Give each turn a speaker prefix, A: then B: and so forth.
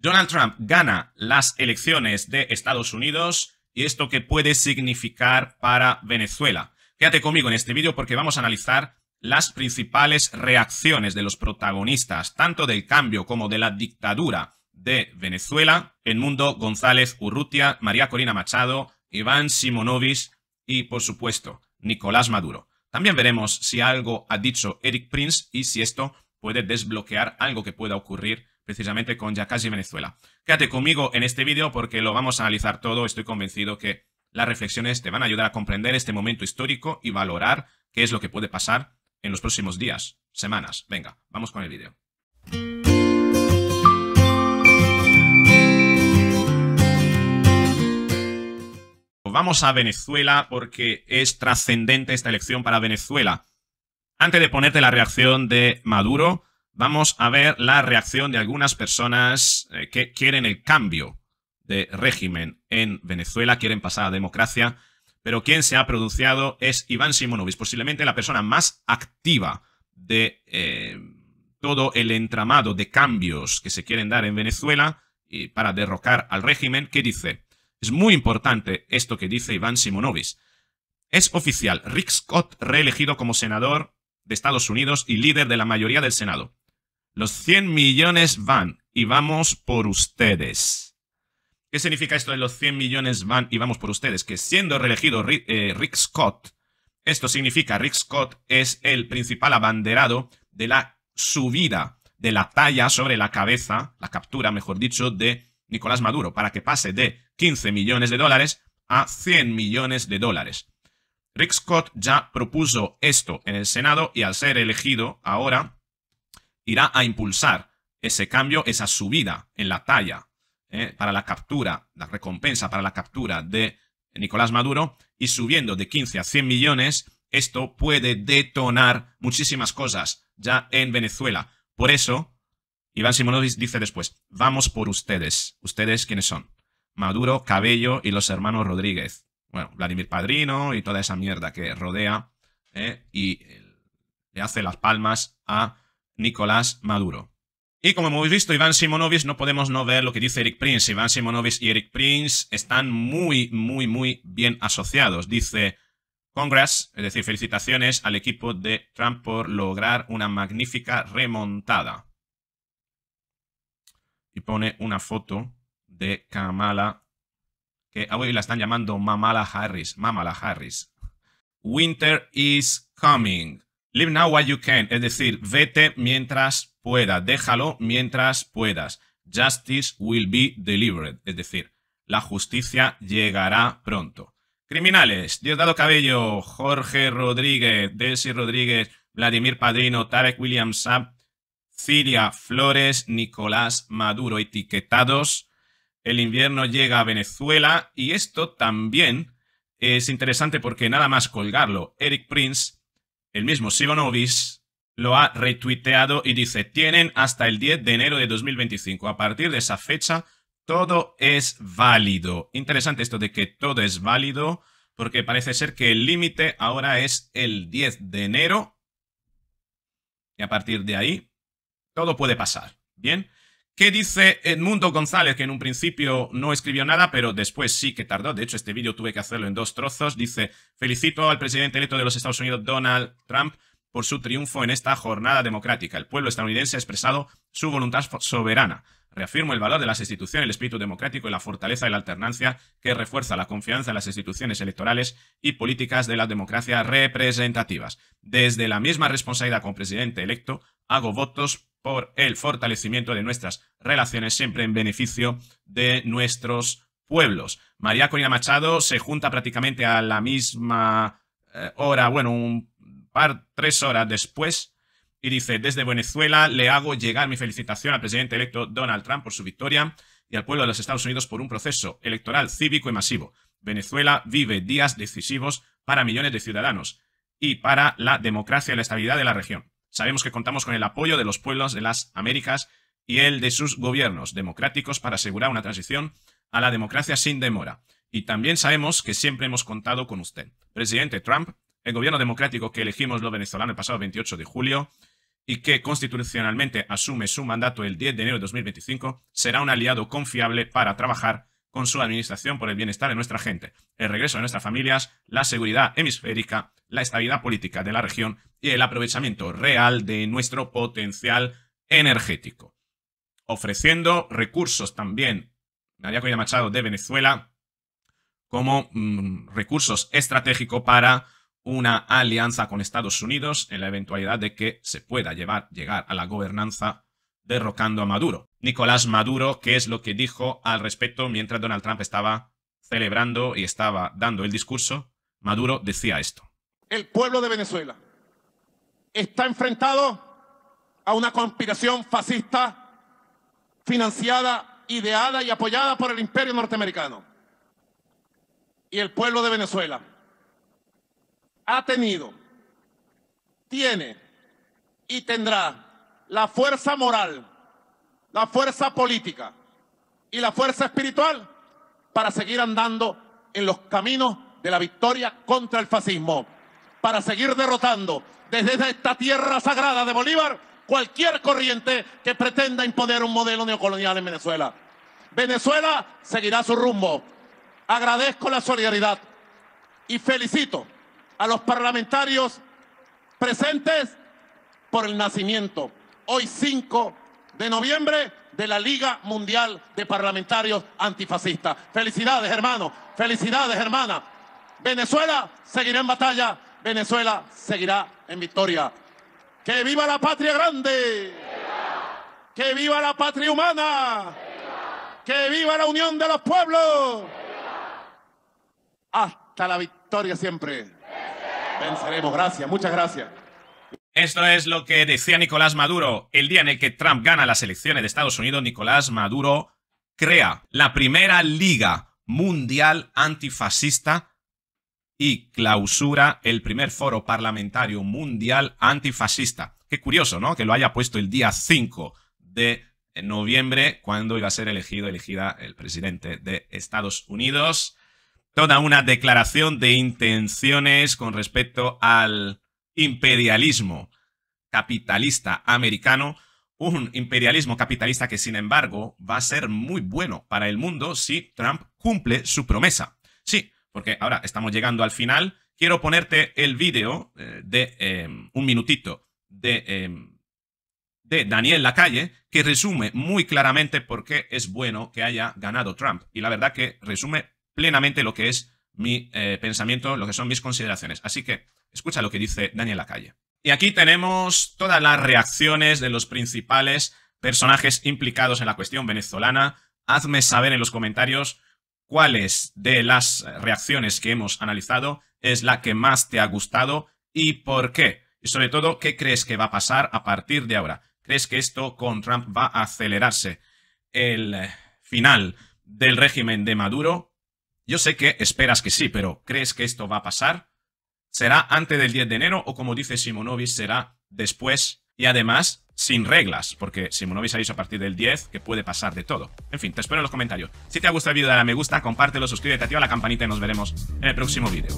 A: Donald Trump gana las elecciones de Estados Unidos y esto que puede significar para Venezuela. Quédate conmigo en este vídeo porque vamos a analizar las principales reacciones de los protagonistas, tanto del cambio como de la dictadura de Venezuela, el mundo González Urrutia, María Corina Machado, Iván Simonovis y, por supuesto, Nicolás Maduro. También veremos si algo ha dicho Eric Prince y si esto puede desbloquear algo que pueda ocurrir precisamente con Yacasi Venezuela. Quédate conmigo en este vídeo porque lo vamos a analizar todo. Estoy convencido que las reflexiones te van a ayudar a comprender este momento histórico y valorar qué es lo que puede pasar en los próximos días, semanas. Venga, vamos con el vídeo. Vamos a Venezuela porque es trascendente esta elección para Venezuela. Antes de ponerte la reacción de Maduro, vamos a ver la reacción de algunas personas eh, que quieren el cambio de régimen en Venezuela, quieren pasar a democracia, pero quien se ha pronunciado es Iván Simonovic, posiblemente la persona más activa de eh, todo el entramado de cambios que se quieren dar en Venezuela y para derrocar al régimen, que dice, es muy importante esto que dice Iván Simonovic. Es oficial, Rick Scott reelegido como senador de Estados Unidos y líder de la mayoría del Senado. Los 100 millones van y vamos por ustedes. ¿Qué significa esto de los 100 millones van y vamos por ustedes? Que siendo reelegido eh, Rick, Scott, esto significa Rick Scott es el principal abanderado de la subida de la talla sobre la cabeza, la captura, mejor dicho, de Nicolás Maduro, para que pase de 15 millones de dólares a 100 millones de dólares. Rick Scott ya propuso esto en el Senado y al ser elegido ahora irá a impulsar ese cambio, esa subida en la talla ¿eh? para la captura, la recompensa para la captura de Nicolás Maduro y subiendo de 15 a 100 millones, esto puede detonar muchísimas cosas ya en Venezuela. Por eso, Iván Simonovic dice después, vamos por ustedes. ¿Ustedes quiénes son? Maduro, Cabello y los hermanos Rodríguez. Bueno, Vladimir Padrino y toda esa mierda que rodea ¿eh? y eh, le hace las palmas a Nicolás Maduro. Y como hemos visto, Iván Simonovic, no podemos no ver lo que dice Eric Prince. Iván Simonovic y Eric Prince están muy, muy, muy bien asociados. Dice, Congress, es decir, felicitaciones al equipo de Trump por lograr una magnífica remontada. Y pone una foto de Kamala, que hoy la están llamando Mamala Harris, Mamala Harris. Winter is coming. Live now while you can, es decir, vete mientras pueda, déjalo mientras puedas. Justice will be delivered, es decir, la justicia llegará pronto. Criminales, Diosdado Cabello, Jorge Rodríguez, Desi Rodríguez, Vladimir Padrino, Tarek Williams, Saab, Ciria Flores, Nicolás Maduro, etiquetados. El invierno llega a Venezuela y esto también es interesante porque nada más colgarlo, Eric Prince el mismo Sivanovis lo ha retuiteado y dice, tienen hasta el 10 de enero de 2025. A partir de esa fecha, todo es válido. Interesante esto de que todo es válido, porque parece ser que el límite ahora es el 10 de enero. Y a partir de ahí, todo puede pasar. Bien. ¿Qué dice Edmundo González, que en un principio no escribió nada, pero después sí que tardó? De hecho, este vídeo tuve que hacerlo en dos trozos. Dice, felicito al presidente electo de los Estados Unidos, Donald Trump, por su triunfo en esta jornada democrática. El pueblo estadounidense ha expresado su voluntad soberana. Reafirmo el valor de las instituciones, el espíritu democrático y la fortaleza de la alternancia que refuerza la confianza en las instituciones electorales y políticas de la democracia representativas. Desde la misma responsabilidad como presidente electo, hago votos por el fortalecimiento de nuestras relaciones siempre en beneficio de nuestros pueblos. María Corina Machado se junta prácticamente a la misma eh, hora, bueno, un tres horas después, y dice, desde Venezuela le hago llegar mi felicitación al presidente electo Donald Trump por su victoria y al pueblo de los Estados Unidos por un proceso electoral cívico y masivo. Venezuela vive días decisivos para millones de ciudadanos y para la democracia y la estabilidad de la región. Sabemos que contamos con el apoyo de los pueblos de las Américas y el de sus gobiernos democráticos para asegurar una transición a la democracia sin demora. Y también sabemos que siempre hemos contado con usted. Presidente Trump, el gobierno democrático que elegimos los venezolanos el pasado 28 de julio y que constitucionalmente asume su mandato el 10 de enero de 2025, será un aliado confiable para trabajar con su administración por el bienestar de nuestra gente, el regreso de nuestras familias, la seguridad hemisférica, la estabilidad política de la región y el aprovechamiento real de nuestro potencial energético. Ofreciendo recursos también, María Corina Machado de Venezuela, como mm, recursos estratégicos para una alianza con Estados Unidos en la eventualidad de que se pueda llevar, llegar a la gobernanza derrocando a Maduro. Nicolás Maduro, que es lo que dijo al respecto mientras Donald Trump estaba celebrando y estaba dando el
B: discurso?
A: Maduro decía esto.
B: El pueblo de Venezuela está enfrentado a una conspiración fascista financiada, ideada y apoyada por el imperio norteamericano. Y el pueblo de Venezuela ha tenido, tiene y tendrá la fuerza moral, la fuerza política y la fuerza espiritual para seguir andando en los caminos de la victoria contra el fascismo, para seguir derrotando desde esta tierra sagrada de Bolívar cualquier corriente que pretenda imponer un modelo neocolonial en Venezuela. Venezuela seguirá su rumbo. Agradezco la solidaridad y felicito a los parlamentarios presentes por el nacimiento, hoy 5 de noviembre, de la Liga Mundial de Parlamentarios Antifascistas. Felicidades, hermanos. Felicidades, hermanas. Venezuela seguirá en batalla. Venezuela seguirá en victoria. ¡Que viva la patria grande! ¡Que viva la patria humana! ¡Que viva la unión de los pueblos! Hasta la victoria siempre. Pensaremos, gracias, muchas gracias.
A: Esto es lo que decía Nicolás Maduro. El día en el que Trump gana las elecciones de Estados Unidos, Nicolás Maduro crea la primera liga mundial antifascista y clausura el primer foro parlamentario mundial antifascista. Qué curioso, ¿no? Que lo haya puesto el día 5 de noviembre, cuando iba a ser elegido, elegida el presidente de Estados Unidos toda una declaración de intenciones con respecto al imperialismo capitalista americano, un imperialismo capitalista que sin embargo va a ser muy bueno para el mundo si Trump cumple su promesa. Sí, porque ahora estamos llegando al final. Quiero ponerte el vídeo eh, de em, un minutito de, em, de Daniel Lacalle que resume muy claramente por qué es bueno que haya ganado Trump. Y la verdad que resume plenamente lo que es mi eh, pensamiento, lo que son mis consideraciones. Así que escucha lo que dice Daniel Lacalle. Y aquí tenemos todas las reacciones de los principales personajes implicados en la cuestión venezolana. Hazme saber en los comentarios cuáles de las reacciones que hemos analizado es la que más te ha gustado y por qué. Y sobre todo, ¿qué crees que va a pasar a partir de ahora? ¿Crees que esto con Trump va a acelerarse el final del régimen de Maduro yo sé que esperas que sí, pero ¿crees que esto va a pasar? ¿Será antes del 10 de enero o como dice Simonovic será después y además sin reglas? Porque Simonovic ha dicho a partir del 10 que puede pasar de todo. En fin, te espero en los comentarios. Si te ha gustado el vídeo dale a me gusta, compártelo, suscríbete, activa la campanita y nos veremos en el próximo vídeo.